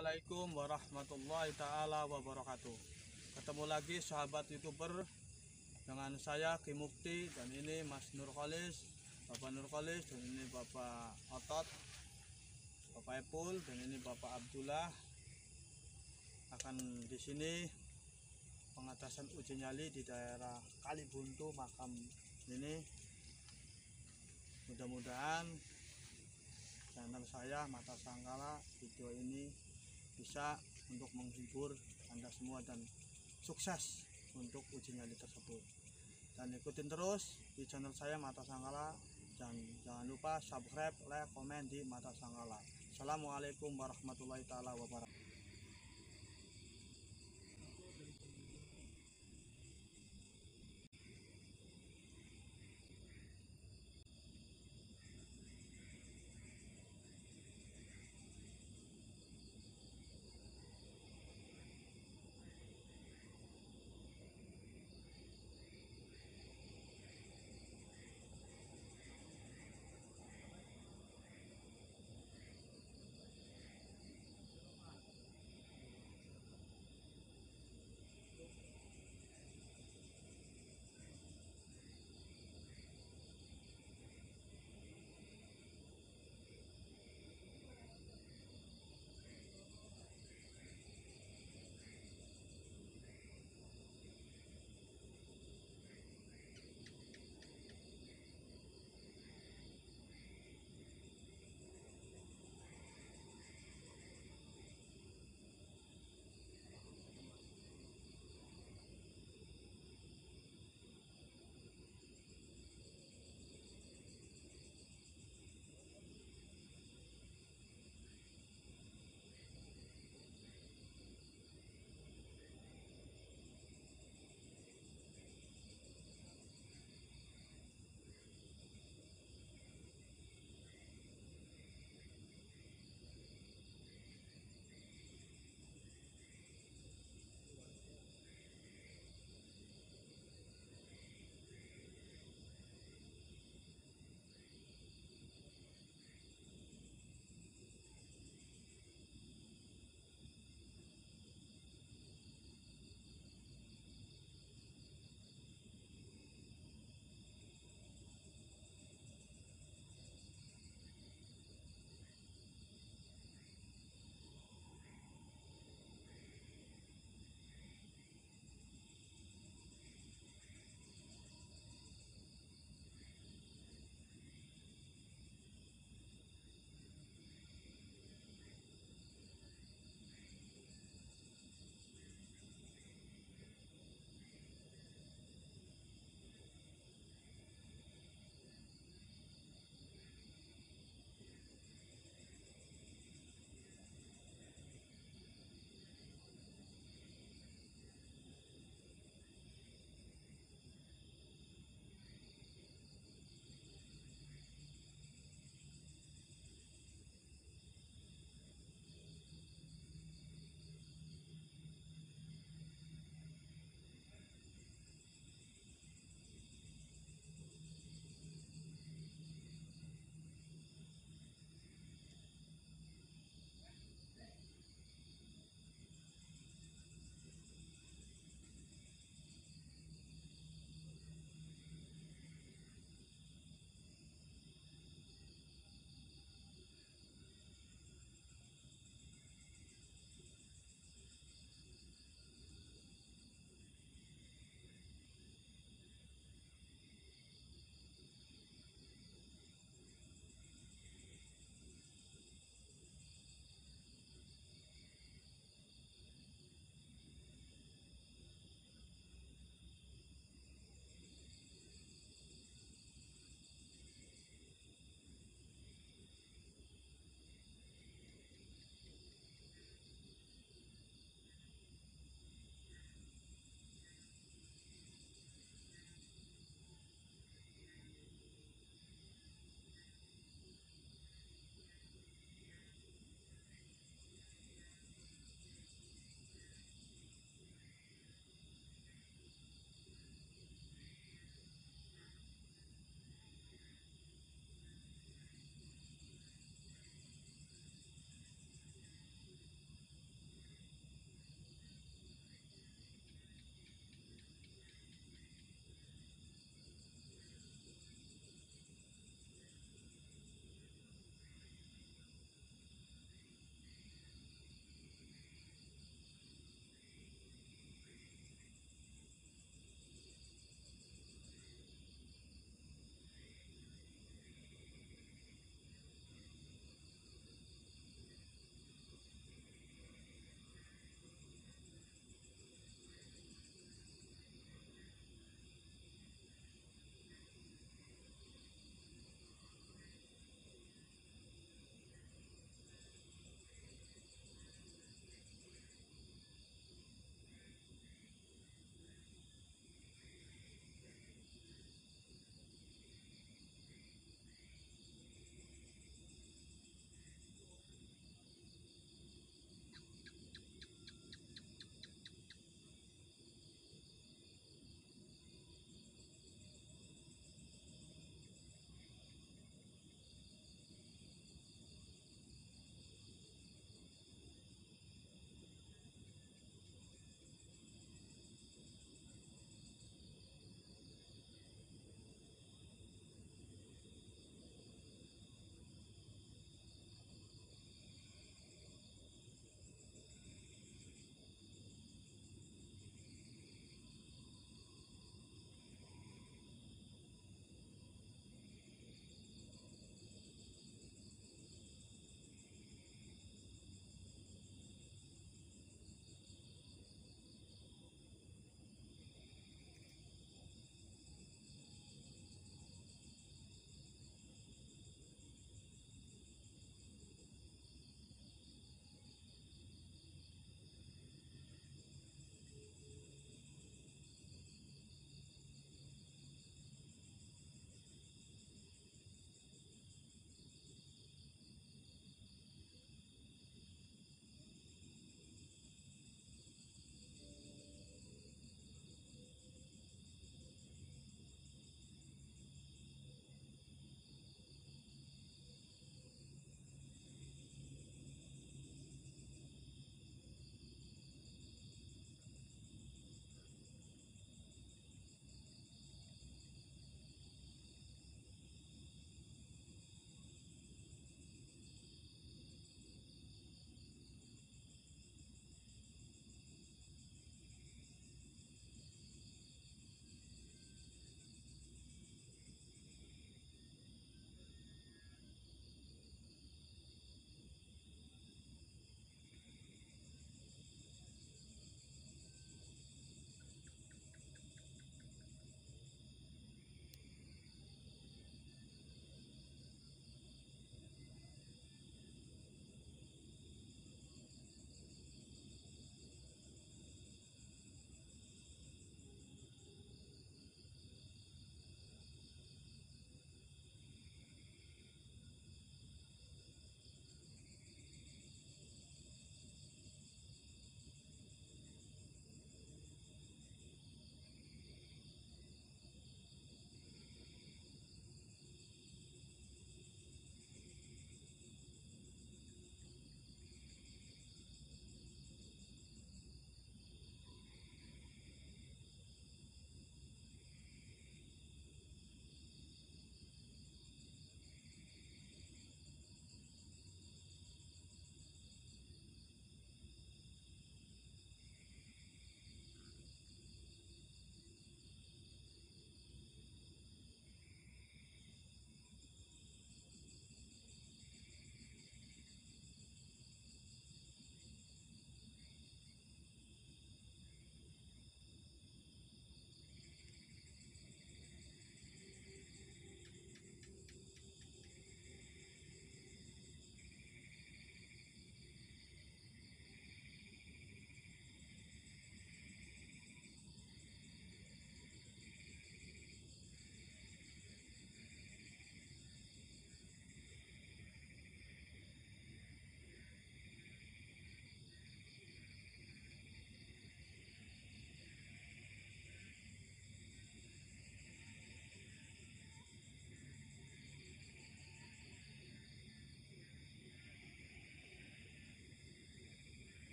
Assalamualaikum warahmatullahi taala wabarakatuh. Ketemu lagi sahabat youtuber dengan saya Ki Mukti dan ini Mas Nur Khalis, Bapak Nur Khalis dan ini Bapak Otot, Bapak Epul dan ini Bapak Abdullah akan di sini pengatasan uji nyali di daerah Kalibuntu makam ini mudah-mudahan channel saya Mata Sangkala video ini bisa untuk menghibur Anda semua dan sukses untuk uji nyali tersebut. Dan ikutin terus di channel saya Mata Sangkala dan jangan lupa subscribe, like, komen di Mata Sangkala. Assalamualaikum warahmatullahi taala wabarakatuh.